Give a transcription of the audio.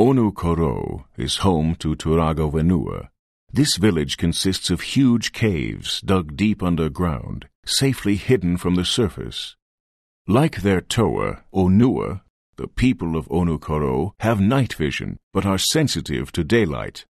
Onu is home to Turaga Venua. This village consists of huge caves dug deep underground, safely hidden from the surface. Like their Toa, Onua, the people of Onu have night vision but are sensitive to daylight.